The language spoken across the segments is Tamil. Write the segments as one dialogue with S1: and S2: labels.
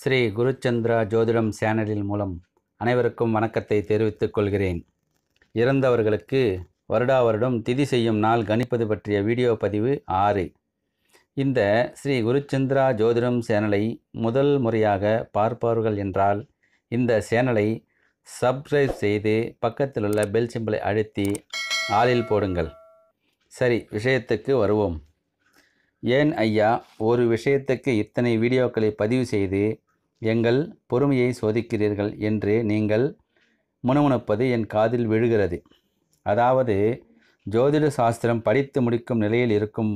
S1: ஸ்ரீ குருச்சந்திரா ஜோதிடம் சேனலில் மூலம் அனைவருக்கும் வணக்கத்தை தெரிவித்துக் கொள்கிறேன் இறந்தவர்களுக்கு வருடா வருடம் திதி செய்யும் நாள் கணிப்பது பற்றிய வீடியோ பதிவு ஆறு இந்த ஸ்ரீ குருச்சந்திரா ஜோதிடம் சேனலை முதல் முறையாக பார்ப்பார்கள் என்றால் இந்த சேனலை சப்ஸ்கிரைப் செய்து பக்கத்தில் உள்ள பெல் சிம்பிளை அழுத்தி ஆளில் போடுங்கள் சரி விஷயத்துக்கு வருவோம் ஏன் ஐயா ஒரு விஷயத்துக்கு இத்தனை வீடியோக்களை பதிவு செய்து எங்கள் பொறுமையை சோதிக்கிறீர்கள் என்று நீங்கள் முணுமுணுப்பது என் காதில் விழுகிறது அதாவது ஜோதிட சாஸ்திரம் படித்து முடிக்கும் நிலையில் இருக்கும்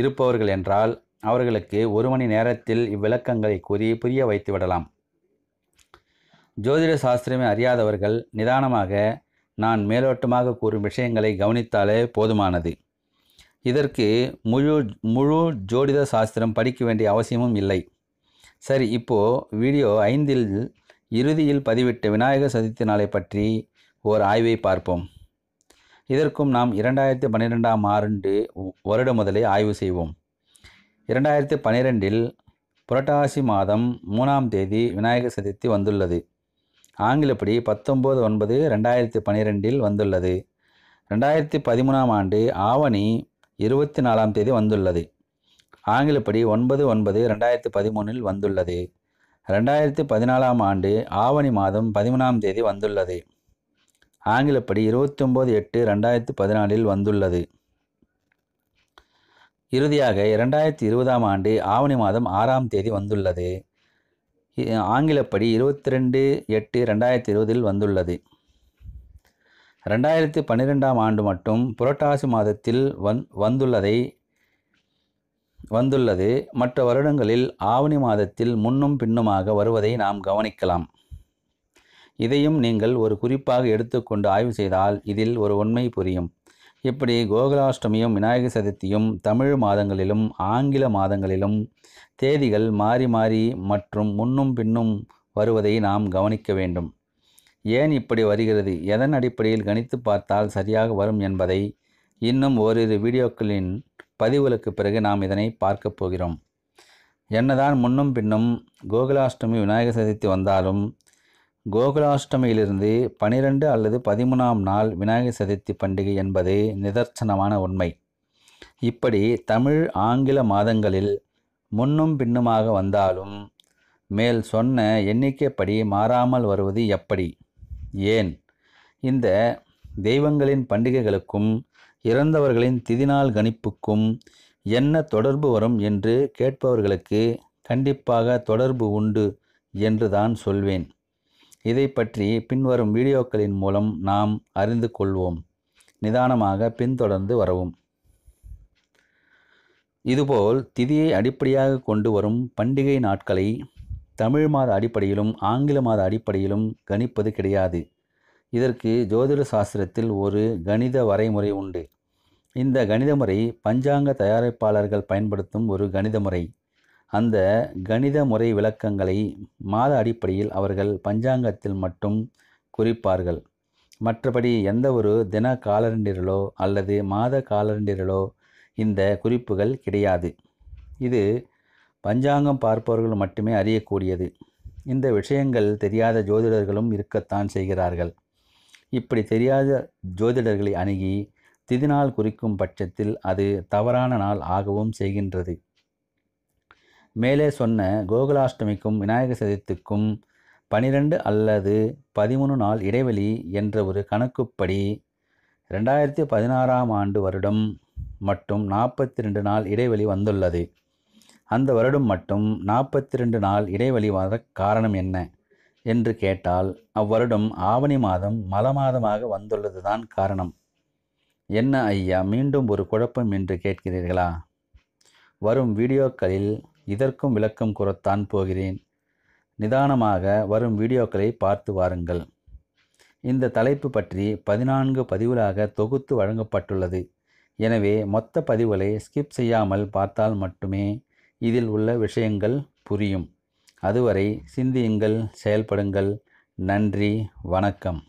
S1: இருப்பவர்கள் என்றால் அவர்களுக்கு ஒரு மணி நேரத்தில் இவ்விளக்கங்களை கூறி புரிய வைத்து விடலாம் ஜோதிட சாஸ்திரமே அறியாதவர்கள் நிதானமாக நான் மேலோட்டமாக கூறும் விஷயங்களை கவனித்தாலே போதுமானது இதற்கு முழு முழு ஜோடித சாஸ்திரம் படிக்க வேண்டிய அவசியமும் இல்லை சரி இப்போது வீடியோ ஐந்தில் இறுதியில் பதிவிட்ட விநாயகர் சதுர்த்தி நாளை பற்றி ஓர் ஆய்வை பார்ப்போம் இதற்கும் நாம் இரண்டாயிரத்தி பன்னிரெண்டாம் ஆண்டு வருடம் முதலே ஆய்வு செய்வோம் இரண்டாயிரத்தி பன்னிரெண்டில் புரட்டாசி மாதம் மூணாம் தேதி விநாயகர் சதுர்த்தி வந்துள்ளது ஆங்கிலப்படி பத்தொம்போது ஒன்பது ரெண்டாயிரத்தி பன்னிரெண்டில் வந்துள்ளது ரெண்டாயிரத்தி பதிமூணாம் ஆண்டு ஆவணி இருபத்தி நாலாம் தேதி வந்துள்ளது ஆங்கிலப்படி ஒன்பது ஒன்பது ரெண்டாயிரத்தி பதிமூணில் வந்துள்ளது ரெண்டாயிரத்தி பதினாலாம் ஆண்டு ஆவணி மாதம் பதிமூணாம் தேதி வந்துள்ளது ஆங்கிலப்படி இருபத்தி ஒம்பது எட்டு ரெண்டாயிரத்தி பதினாலில் வந்துள்ளது இறுதியாக இரண்டாயிரத்தி இருபதாம் ஆண்டு ஆவணி மாதம் ஆறாம் தேதி வந்துள்ளது ஆங்கிலப்படி இருபத்தி ரெண்டு எட்டு ரெண்டாயிரத்தி இருபதில் வந்துள்ளது ரெண்டாயிரத்தி பன்னிரெண்டாம் ஆண்டு மட்டும் புரட்டாசி மாதத்தில் வந் வந்துள்ளதை வந்துள்ளது மற்ற வருடங்களில் ஆவணி மாதத்தில் முன்னும் பின்னுமாக வருவதை நாம் கவனிக்கலாம் இதையும் நீங்கள் ஒரு குறிப்பாக எடுத்துக்கொண்டு ஆய்வு செய்தால் இதில் ஒரு உண்மை புரியும் இப்படி கோகுலாஷ்டமியும் விநாயகர் சதுர்த்தியும் தமிழ் மாதங்களிலும் ஆங்கில மாதங்களிலும் தேதிகள் மாறி மாறி மற்றும் முன்னும் பின்னும் வருவதை நாம் கவனிக்க வேண்டும் ஏன் இப்படி வருகிறது எதன் அடிப்படையில் கணித்து பார்த்தால் சரியாக வரும் என்பதை இன்னும் ஓரிரு வீடியோக்களின் பதிவுகளுக்கு பிறகு நாம் இதனை பார்க்கப் போகிறோம் என்னதான் முன்னும் பின்னும் கோகுலாஷ்டமி விநாயகர் சதுர்த்தி வந்தாலும் கோகுலாஷ்டமியிலிருந்து பனிரெண்டு அல்லது பதிமூணாம் நாள் விநாயகர் சதுர்த்தி பண்டிகை என்பது நிதர்சனமான உண்மை இப்படி தமிழ் ஆங்கில மாதங்களில் முன்னும் பின்னுமாக வந்தாலும் மேல் சொன்ன எண்ணிக்கைப்படி மாறாமல் வருவது எப்படி ஏன் இந்த தெய்வங்களின் பண்டிகைகளுக்கும் இறந்தவர்களின் திதிநாள் கணிப்புக்கும் என்ன தொடர்பு வரும் என்று கேட்பவர்களுக்கு கண்டிப்பாக தொடர்பு உண்டு என்று தான் சொல்வேன் இதை பற்றி பின்வரும் வீடியோக்களின் மூலம் நாம் அறிந்து கொள்வோம் நிதானமாக பின்தொடர்ந்து வரவும் இதுபோல் திதியை அடிப்படையாக கொண்டு வரும் பண்டிகை நாட்களை தமிழ் மாத அடிப்படையிலும் ஆங்கில மாத அடிப்படையிலும் கணிப்பது கிடையாது இதற்கு ஜோதிட சாஸ்திரத்தில் ஒரு கணித வரைமுறை உண்டு இந்த கணித முறை பஞ்சாங்க தயாரிப்பாளர்கள் பயன்படுத்தும் ஒரு கணித முறை அந்த கணித முறை விளக்கங்களை மாத அடிப்படையில் அவர்கள் பஞ்சாங்கத்தில் மட்டும் குறிப்பார்கள் மற்றபடி எந்த ஒரு தின காலரண்டிரலோ அல்லது மாத காலரண்டிரலோ இந்த குறிப்புகள் கிடையாது இது பஞ்சாங்கம் பார்ப்பவர்கள் மட்டுமே அறியக்கூடியது இந்த விஷயங்கள் தெரியாத ஜோதிடர்களும் இருக்கத்தான் செய்கிறார்கள் இப்படி தெரியாத ஜோதிடர்களை அணுகி திதிநாள் குறிக்கும் பட்சத்தில் அது தவறான நாள் ஆகவும் செய்கின்றது மேலே சொன்ன கோகுலாஷ்டமிக்கும் விநாயக சதுர்த்திக்கும் பனிரெண்டு அல்லது பதிமூணு நாள் இடைவெளி என்ற ஒரு கணக்குப்படி ரெண்டாயிரத்தி பதினாறாம் ஆண்டு வருடம் மட்டும் நாற்பத்தி ரெண்டு நாள் இடைவெளி வந்துள்ளது அந்த வருடம் மட்டும் நாற்பத்தி ரெண்டு நாள் இடைவெளிவாத காரணம் என்ன என்று கேட்டால் அவ்வருடம் ஆவணி மாதம் மல மாதமாக வந்துள்ளதுதான் காரணம் என்ன ஐயா மீண்டும் ஒரு குழப்பம் என்று கேட்கிறீர்களா வரும் வீடியோக்களில் இதற்கும் விளக்கம் கூறத்தான் போகிறேன் நிதானமாக வரும் வீடியோக்களை பார்த்து வாருங்கள் இந்த தலைப்பு பற்றி பதினான்கு பதிவுகளாக தொகுத்து வழங்கப்பட்டுள்ளது எனவே மொத்த பதிவுகளை ஸ்கிப் செய்யாமல் பார்த்தால் மட்டுமே இதில் உள்ள விஷயங்கள் புரியும் அதுவரை சிந்தியுங்கள் செயல்படுங்கள் நன்றி வணக்கம்